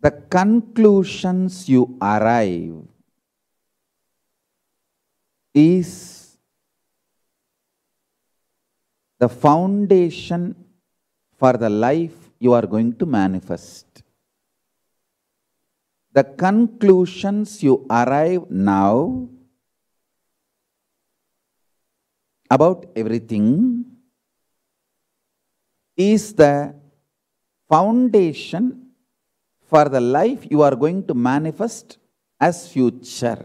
the conclusions you arrive is the foundation for the life you are going to manifest. The conclusions you arrive now about everything is the foundation for the life you are going to manifest as future.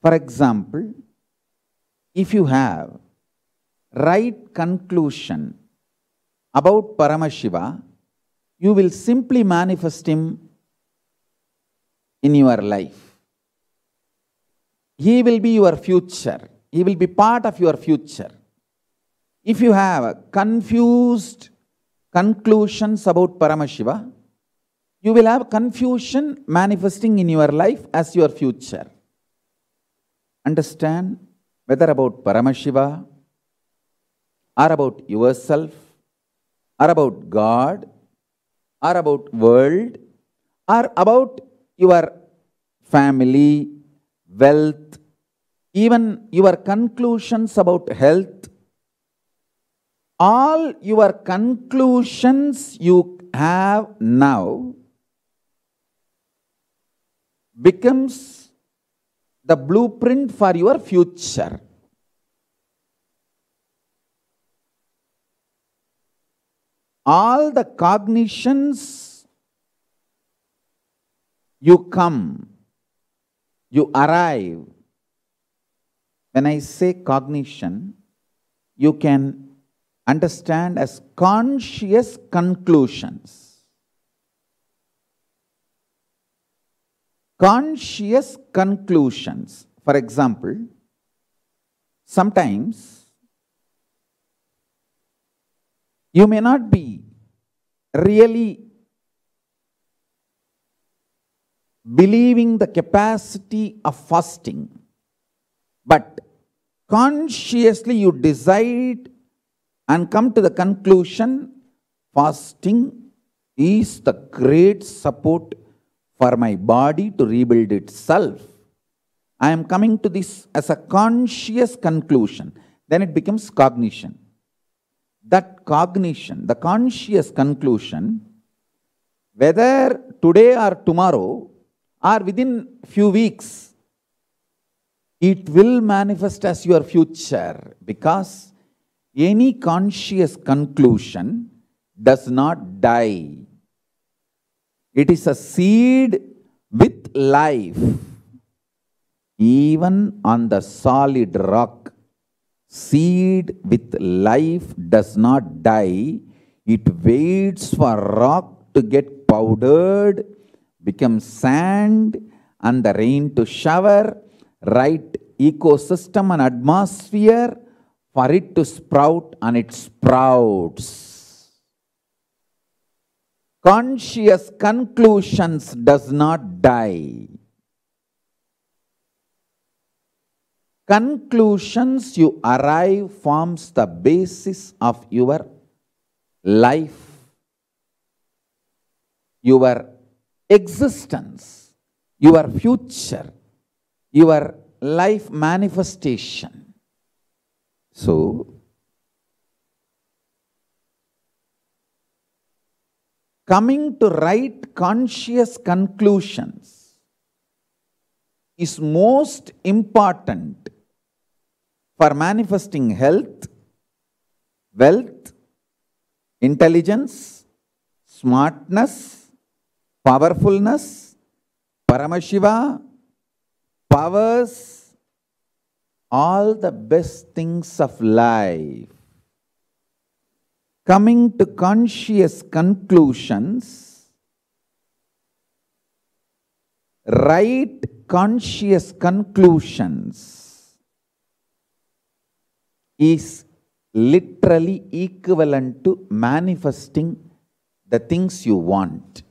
For example, if you have right conclusion about Paramashiva, you will simply manifest him in your life. He will be your future. He will be part of your future. If you have a confused conclusions about Paramashiva, you will have confusion manifesting in your life as your future. Understand whether about Paramashiva or about yourself or about God or about world or about your family, wealth, even your conclusions about health, all your conclusions you have now becomes the blueprint for your future. All the cognitions you come, you arrive. When I say cognition, you can understand as conscious conclusions. Conscious conclusions. For example, sometimes you may not be really believing the capacity of fasting, but consciously you decide and come to the conclusion fasting is the great support for my body to rebuild itself. I am coming to this as a conscious conclusion. Then it becomes cognition. That cognition, the conscious conclusion, whether today or tomorrow or within few weeks, it will manifest as your future because any conscious conclusion does not die. It is a seed with life. Even on the solid rock, seed with life does not die. It waits for rock to get powdered, become sand, and the rain to shower, right ecosystem and atmosphere, for it to sprout and it sprouts. Conscious conclusions does not die. Conclusions you arrive forms the basis of your life, your existence, your future, your life manifestation. So, coming to right conscious conclusions is most important for manifesting health, wealth, intelligence, smartness, powerfulness, Paramashiva, powers, all the best things of life, coming to conscious conclusions, right conscious conclusions is literally equivalent to manifesting the things you want.